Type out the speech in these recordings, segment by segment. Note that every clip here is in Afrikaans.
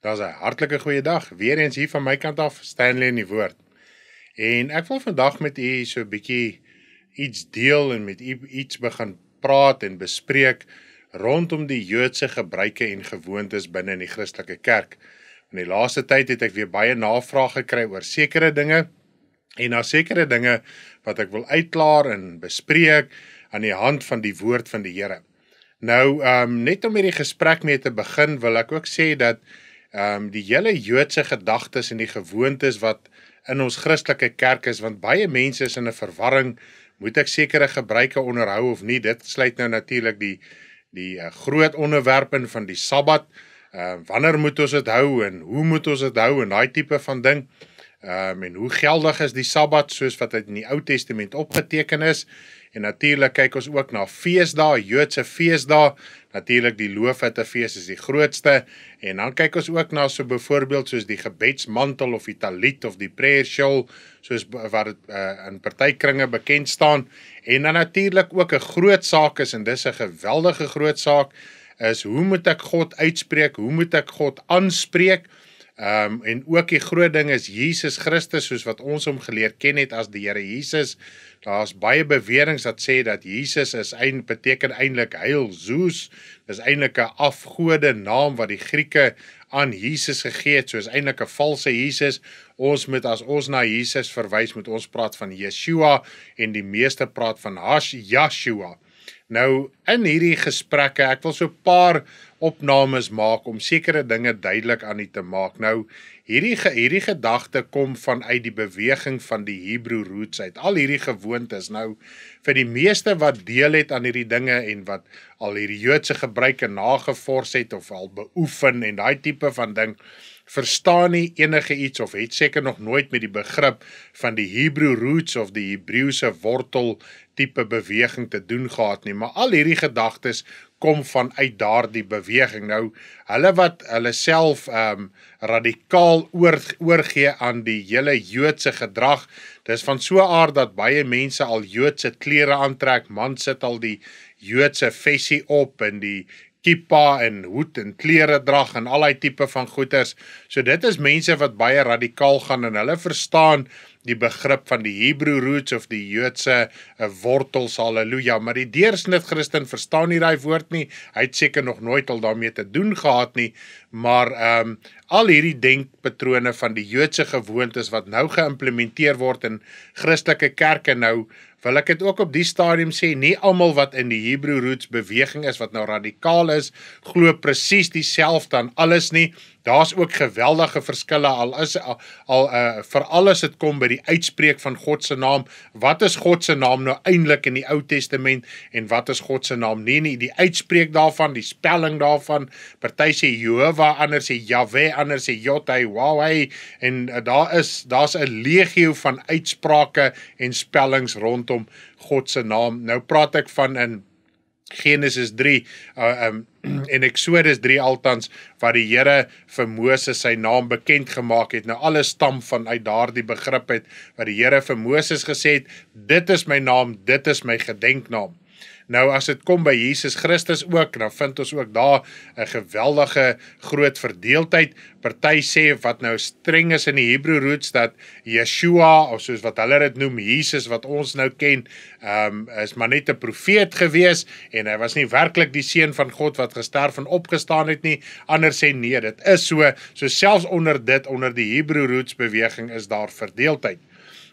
Daar's 'n hartlike goeie dag. Weer eens hier van my kant af, Stanley in die woord. En ek wil vandag met u so 'n bietjie iets deel en met u iets begin praat en bespreek rondom die Joodse gebruike en gewoontes binne in die Christelike kerk. In die laaste tyd het ek weer baie navraag gekry oor sekere dinge en daar sekere dinge wat ek wil uitklaar en bespreek aan die hand van die woord van die Here. Nou, ehm um, net om hierdie gesprek mee te begin, wil ek ook sê dat ehm um, die hele Joodse gedagtes en die gewoontes wat in ons Christelike kerk is want baie mense is in 'n verwarring moet ek sekere gebruike onderhou of nie dit sluit nou natuurlik die die uh, groot onderwerp in van die Sabbat ehm uh, wanneer moet ons dit hou en hoe moet ons dit hou en daai tipe van ding um, en hoe geldig is die Sabbat soos wat dit in die Ou Testament opgeteken is? En natuurlik kyk ons ook na feesdae, Joodse feesdae. Natuurlik die Loofhutte fees is die grootste en dan kyk ons ook na so byvoorbeeld soos die gebedsmantel of die talit of die prayer shawl soos wat dit uh, eh, in party kringe bekend staan. En dan natuurlik ook 'n groot saak is en dis 'n geweldige groot saak is hoe moet ek God uitspreek? Hoe moet ek God aanspreek? Ehm um, en ook die groot ding is Jesus Christus soos wat ons hom geleer ken het as die Here Jesus. Daar's baie beweringe wat sê dat Jesus is eind beteken eintlik heil Zeus. Dis eintlik 'n afgode naam wat die Grieke aan Jesus gegee het, soos eintlik 'n valse Jesus. Ons moet as ons na Jesus verwys, moet ons praat van Yeshua en die meeste praat van Hash Yeshua. Nou in hierdie gesprekke, ek wil so 'n paar opnames maak om sekere dinge duidelik aan u te maak. Nou hierdie ge, hierdie gedagte kom vanuit die beweging van die Hebrew roots uit. Al hierdie gewoontes nou vir die meeste wat deel het aan hierdie dinge en wat al hierdie Joodse gebruike nagevors het of al beoefen en daai tipe van ding, verstaan nie enige iets of het seker nog nooit met die begrip van die Hebrew roots of die Hebreëse wortel tipe beweging te doen gehad nie, maar al hierdie gedagtes kom vanuit daardie beweging. Nou, hulle wat hulle self ehm um, radikaal oor, oorgee aan die hele Joodse gedrag, dis van so 'n aard dat baie mense al Joodse klere aantrek, man sit al die Joodse fessie op en die kippa en hoed en klere dra en al daai tipe van goeders. So dit is mense wat baie radikaal gaan en hulle verstaan die begrip van die Hebrew roots of die Joodse eh, wortels. Halleluja. Maar die deursnit Christen verstaan nie daai woord nie. Hy het seker nog nooit al daarmee te doen gehad nie. Maar ehm um, al hierdie denkpatrone van die Joodse gewoontes wat nou geïmplementeer word in Christelike kerke nou wil ek dit ook op die stadium sê nie almal wat in die Hebrew Roots beweging is wat nou radikaal is glo presies dieselfde aan alles nie Daar's ook geweldige verskille al is al, al uh, vir alles dit kom by die uitspreek van God se naam. Wat is God se naam nou eintlik in die Ou Testament en wat is God se naam nie nie die uitspreek daarvan, die spelling daarvan. Party sê Jehova, ander sê Jahwe, ander sê YHWH en uh, daar is daar's 'n legio van uitsprake en spellings rondom God se naam. Nou praat ek van in Genesis 3 uh, um en Exodus 3 altans wat die Here vir Moses sy naam bekend gemaak het. Nou alles stam van uit daardie begrip het wat die Here vir Moses gesê het, dit is my naam, dit is my gedenknaam. Nou as dit kom by Jesus Christus ook, dan nou vind ons ook daar 'n geweldige groot verdeeldheid. Party sê wat nou streng is in die Hebreë roots dat Yeshua of soos wat hulle dit noem Jesus wat ons nou ken, ehm um, is maar net 'n profeet gewees en hy was nie werklik die seun van God wat gesterf en opgestaan het nie. Ander sê nee, dit is so. So selfs onder dit onder die Hebreë roots beweging is daar verdeeldheid.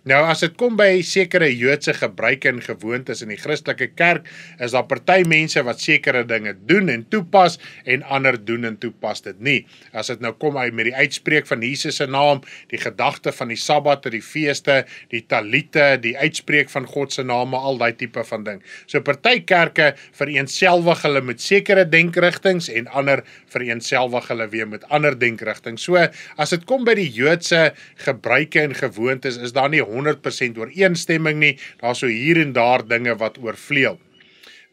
Nou as dit kom by sekere Joodse gebruike en gewoontes in die Christelike kerk, is daar party mense wat sekere dinge doen en toepas en ander doen en toepas dit nie. As dit nou kom uit met die uitspreek van Jesus se naam, die gedagte van die Sabbat, die feeste, die taliete, die uitspreek van God se naam, al daai tipe van ding. So party kerke vereenselwig hulle met sekere denkrigtinge en ander vereenselwig hulle weer met ander denkrigtinge. So as dit kom by die Joodse gebruike en gewoontes, is daar nie 100% 100% ooreenstemming nie. Daar's so hier en daar dinge wat oorvleuel.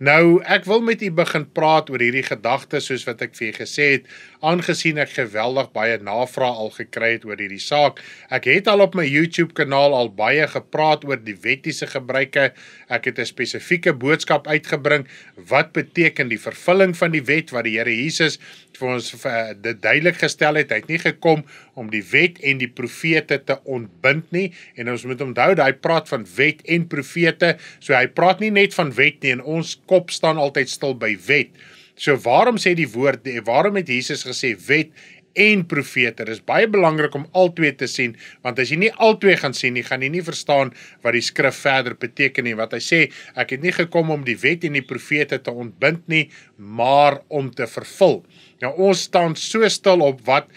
Nou, ek wil met u begin praat oor hierdie gedagte soos wat ek vir u gesê het, aangesien ek geweldig baie navraag al gekry het oor hierdie saak. Ek het al op my YouTube kanaal al baie gepraat oor die wettiese gebruike. Ek het 'n spesifieke boodskap uitgebring wat beteken die vervulling van die wet wat die Here Jesus vir ons eh, dit duidelik gestel het. Hy het nie gekom om die wet en die profete te ontbind nie en ons moet onthou dat hy praat van wet en profete. So hy praat nie net van wet nie en ons kop staan altyd stil by wet. So waarom sê die woord waarom het Jesus gesê wet en profete? Dit is baie belangrik om al twee te sien want as jy nie al twee gaan sien nie, gaan jy nie verstaan wat die skrif verder beteken nie. Wat hy sê, ek het nie gekom om die wet en die profete te ontbind nie, maar om te vervul. Nou ons staan so stil op wat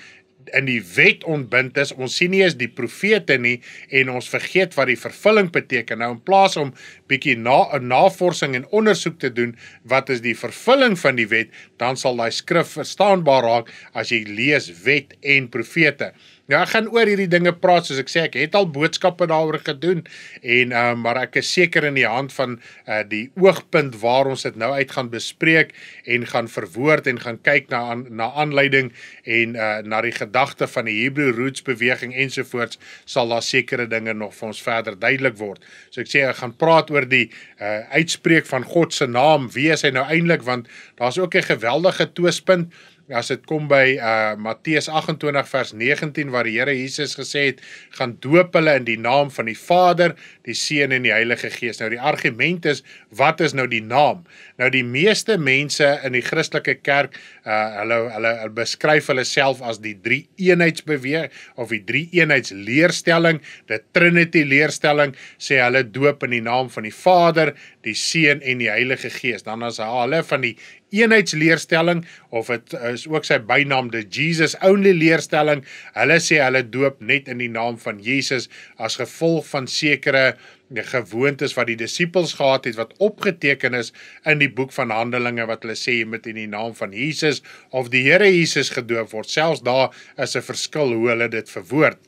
in die wet ontbind is. Ons sien nie eens die profete nie en ons vergeet wat die vervulling beteken. Nou in plaas om bietjie na navorsing en ondersoek te doen wat is die vervulling van die wet, dan sal daai skrif verstaanbaar raak as jy lees wet en profete. Nou ek gaan oor hierdie dinge praat soos ek sê ek het al boodskappe daaroor gedoen en uh, maar ek is seker in die hand van uh, die oogpunt waar ons dit nou uit gaan bespreek en gaan verwoord en gaan kyk na aan, na aanleiding en uh, na die gedagte van die Hebrew Roots beweging ensovoorts sal daar sekere dinge nog vir ons verder duidelik word. So ek sê ek gaan praat oor die uh, uitspreek van God se naam, wie is hy nou eintlik want daar's ook 'n geweldige twispunt as dit kom by uh Matteus 28 vers 19 waar die Here Jesus gesê het gaan doop hulle in die naam van die Vader, die Seun en die Heilige Gees. Nou die argument is wat is nou die naam? Nou die meeste mense in die Christelike kerk uh hulle hulle, hulle beskryf hulle self as die drie eenheidsbeweeg of die drie eenheidsleerstelling, the Trinity leerstelling sê hulle doop in die naam van die Vader, die Seun en die Heilige Gees. Dan as hy hulle van die eenheidsleerstelling of dit is ook sy bynaam die Jesus only leerstelling, hulle sê hulle doop net in die naam van Jesus as gevolg van sekere eh, gewoontes wat die disippels gehad het wat opgeteken is in die boek van Handelinge wat hulle sê jy moet in die naam van Jesus of die Here Jesus gedoop word. Selfs daar is 'n verskil hoe hulle dit verwoord.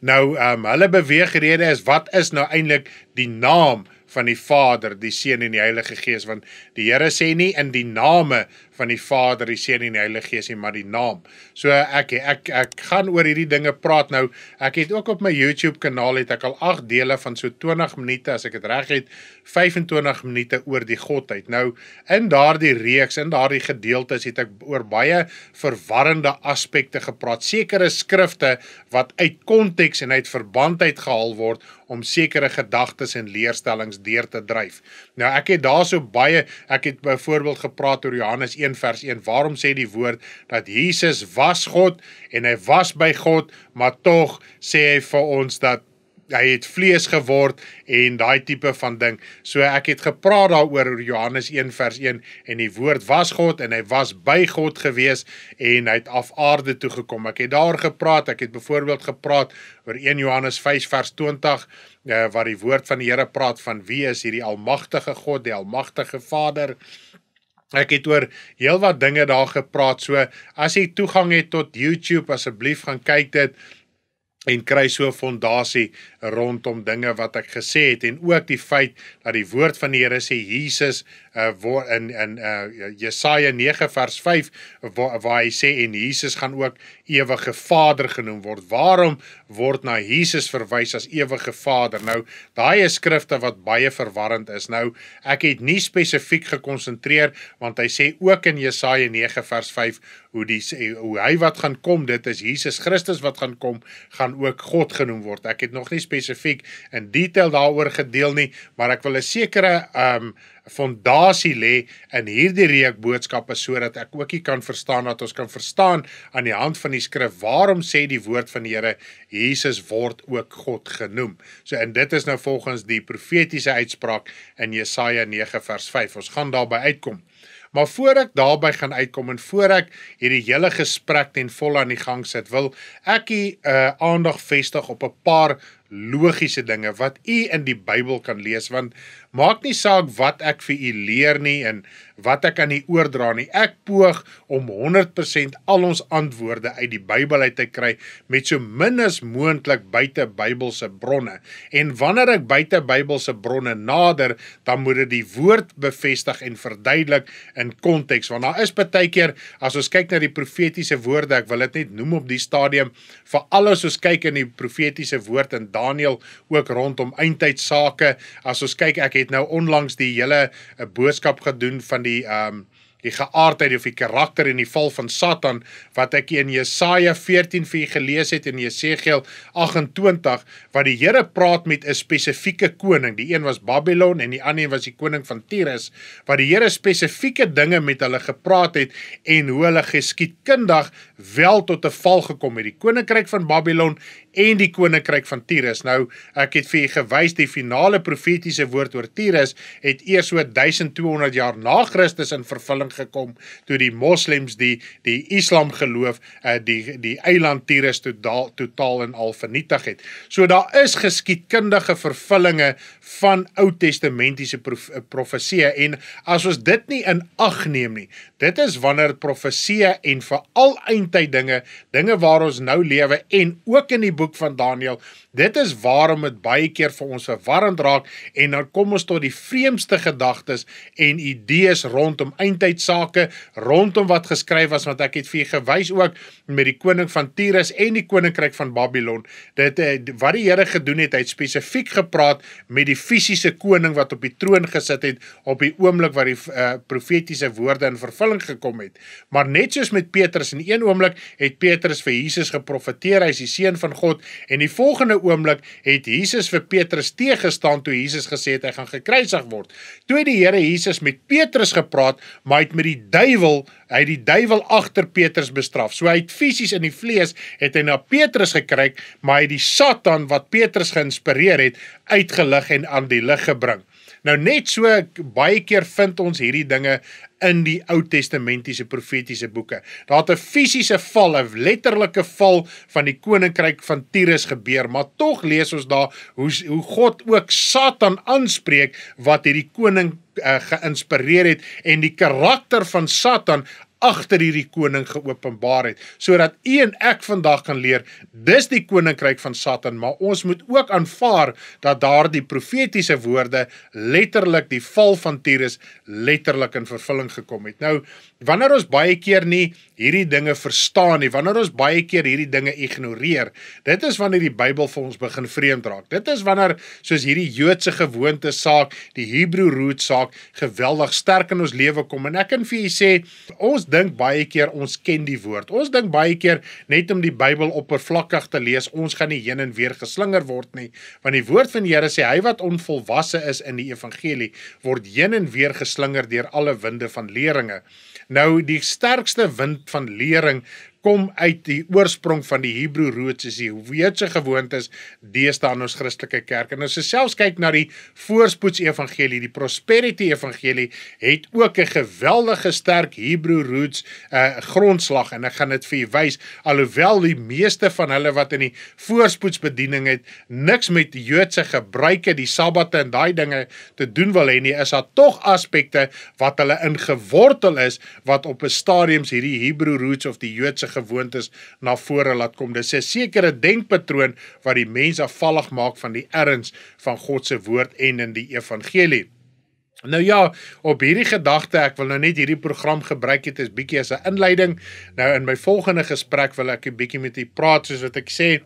Nou, ehm um, hulle beweegrede is wat is nou eintlik die naam van die Vader, die Seun en die Heilige Gees want die Here sê nie in die name van die Vader, die Seun en die Heilige Gees nie, maar die naam. So ek ek ek gaan oor hierdie dinge praat nou. Ek het ook op my YouTube kanaal het ek al 8 dele van so 20 minute as ek dit reg het, 25 minute oor die Godheid. Nou in daardie reeks, in daardie gedeeltes het ek oor baie verwarrende aspekte gepraat. Sekere skrifte wat uit konteks en uit verband uit gehaal word om sekere gedagtes en leerstellings ons deur te dryf. Nou ek het daarso baie ek het byvoorbeeld gepraat oor Johannes 1 vers 1. Waarom sê die woord dat Jesus was God en hy was by God, maar tog sê hy vir ons dat hy het vlees geword en daai tipe van ding. So ek het gepraat daaroor oor Johannes 1 vers 1 en die woord was God en hy was by God gewees en hy het af aarde toe gekom. Ek het daar gepraat. Ek het byvoorbeeld gepraat oor 1 Johannes 5 vers 20 eh wat die woord van die Here praat van wie is hierdie almagtige God, die almagtige Vader. Ek het oor heelwat dinge daar gepraat. So as jy toegang het tot YouTube, asseblief gaan kyk dit en kry so fondasie rondom dinge wat ek gesê het en ook die feit dat die woord van die Here sê Jesus uh, wo, in in uh, Jesaja 9 vers 5 waar wa hy sê en Jesus gaan ook ewige Vader genoem word. Waarom word na Jesus verwys as ewige Vader? Nou, daai is skrifte wat baie verwarrend is. Nou, ek het nie spesifiek gekonsentreer want hy sê ook in Jesaja 9 vers 5 hoe die hoe hy wat gaan kom, dit is Jesus Christus wat gaan kom, gaan ook God genoem word. Ek het nog nie spesifiek in detail daaroor gedeel nie, maar ek wil 'n sekere um ehm, fondasie lê in hierdie reek boodskappe sodat ek ookie kan verstaan dat ons kan verstaan aan die hand van die skrif waarom sê die woord van die Here Jesus word ook God genoem. So en dit is nou volgens die profetiese uitspraak in Jesaja 9 vers 5. Ons gaan daarby uitkom. Maar voor ek daarby gaan uitkom en voor ek hierdie hele gesprek ten volle aan die gang sit, wil ek u uh, eh, aandag vestig op 'n paar logiese dinge wat u in die Bybel kan lees want Maak nie saak wat ek vir u leer nie en wat ek aan u oordra nie. Ek poog om 100% al ons antwoorde uit die Bybel uit te kry met so min as moontlik buite Bybelse bronne. En wanneer ek buite Bybelse bronne nader, dan moet dit die woord bevestig en verduidelik in konteks want daar is baie keer as ons kyk na die profetiese woorde, ek wil dit net noem op die stadium vir al ons wat kyk in die profetiese woord in Daniël ook rondom eindtyd sake, as ons kyk ek het nou onlangs die hele 'n eh, boodskap gedoen van die ehm um, die geaardheid of die karakter en die val van Satan wat ek in Jesaja 14 vir gelees het en Jesegiel 28 wat die Here praat met 'n spesifieke koning. Die een was Babylon en die ander een was die koning van Tyrus wat die Here spesifieke dinge met hulle gepraat het en hoe hulle geskiedkundig wel tot 'n val gekom het. Die koninkryk van Babylon en die koninkryk van Tyrus. Nou ek het vir u gewys die finale profetiese woord oor Tyrus het eers so 1200 jaar na Christus in vervulling gekom toe die moslems die die islam geloof eh, die die eiland Tyrus totaal totaal en al vernietig het. So daar is geskiedkundige vervullinge van Ou Testamentiese eh, profeseë en as ons dit nie in ag neem nie, dit is wanneer profeseë en veral eindtyd dinge, dinge waar ons nou lewe en ook in die boek van Daniel Dit is waarom dit baie keer vir ons verwarrend raak en dan kom ons tot die vreemdste gedagtes en idees rondom eintyd sake, rondom wat geskryf was wat ek het vir gewys ook met die koning van Tyrus en die koninkryk van Babylon. Dit eh, wat die Here gedoen het, hy het spesifiek gepraat met die fisiese koning wat op die troon gesit het op die oomblik wat die uh, profetiese woorde in vervulling gekom het. Maar net soos met Petrus in een oomblik het Petrus vir Jesus geprofeteer, hy is die seun van God en die volgende 'n oomblik het Jesus vir Petrus teëgestaan toe Jesus gesê het hy gaan gekruisig word. Toe die Here Jesus met Petrus gepraat, maar hy het met die duiwel, hy het die duiwel agter Petrus bestraf. So hy het fisies in die vlees het hy na Petrus gekruik, maar hy het die Satan wat Petrus geïnspireer het, uitgelig en aan die lig gebring. Nou net so baie keer vind ons hierdie dinge in die Ou Testamentiese profetiese boeke. Daar het 'n fisiese val, 'n letterlike val van die koninkryk van Tyrus gebeur, maar tog lees ons daar hoe hoe God ook Satan aanspreek wat hierdie koning uh, geïnspireer het en die karakter van Satan agter hierdie koning geopenbaar het sodat u en ek vandag kan leer dis die koninkryk van Satan maar ons moet ook aanvaar dat daardie profetiese woorde letterlik die val van Tyrus letterlik in vervulling gekom het nou wanneer ons baie keer nie hierdie dinge verstaan nie. Wanneer ons baie keer hierdie dinge ignoreer, dit is wanneer die Bybel vir ons begin vreemd raak. Dit is wanneer soos hierdie Joodse gewoonte saak, die Hebreë root saak geweldig sterk in ons lewe kom en ek kan vir u sê, ons dink baie keer ons ken die woord. Ons dink baie keer net om die Bybel oppervlakkig te lees, ons gaan nie heen en weer geslinger word nie, want die woord van die Here sê hy wat onvolwasse is in die evangelie word heen en weer geslinger deur alle winde van leringe. Nou die sterkste wind van lering kom uit die oorsprong van die Hebreë roots is die Joodse gewoontes deesdae in ons Christelike kerk. En as jy selfs kyk na die voorspoets evangelie, die prosperity evangelie het ook 'n geweldige sterk Hebreë roots uh, grondslag en ek gaan dit vir u wys alhoewel die meeste van hulle wat in die voorspoets bediening het niks met die Joodse gebruike, die Sabbate en daai dinge te doen wil hê nie, is daar tog aspekte wat hulle ingewortel is wat op 'n stadiums hierdie Hebreë roots of die Joodse gewoontes na vore laat kom. Dis 'n sekere denkpatroon wat die mens afvallig maak van die erns van God se woord en in die evangelie. Nou ja, op hierdie gedagte ek wil nou net hierdie program gebruik het is bietjie as 'n inleiding. Nou in my volgende gesprek wil ek 'n bietjie met u praat soos wat ek sê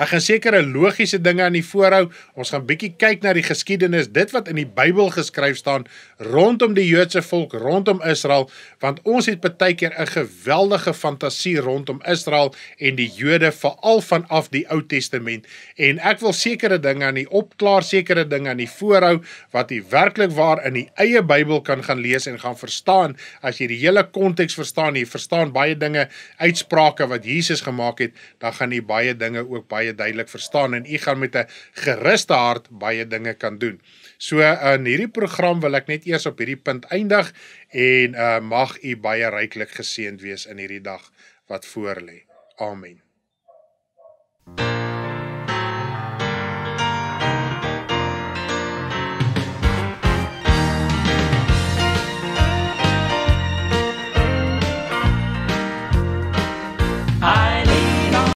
Ek gaan sekere logiese dinge aan die voorhou. Ons gaan bietjie kyk na die geskiedenis, dit wat in die Bybel geskryf staan rondom die Joodse volk, rondom Israel, want ons het baie keer 'n geweldige fantasie rondom Israel en die Jode veral vanaf die Ou Testament en ek wil sekere dinge aan die opklaar, sekere dinge aan die voorhou wat jy werklik waar in die eie Bybel kan gaan lees en gaan verstaan as jy die hele konteks verstaan, jy verstaan baie dinge, uitsprake wat Jesus gemaak het, dan gaan jy baie dinge ook baie baie duidelik verstaan en u gaan met 'n geruste hart baie dinge kan doen. So in hierdie program wil ek net eers op hierdie punt eindig en uh, mag u baie ryklik geseënd wees in hierdie dag wat voor lê. Amen. Mm -hmm.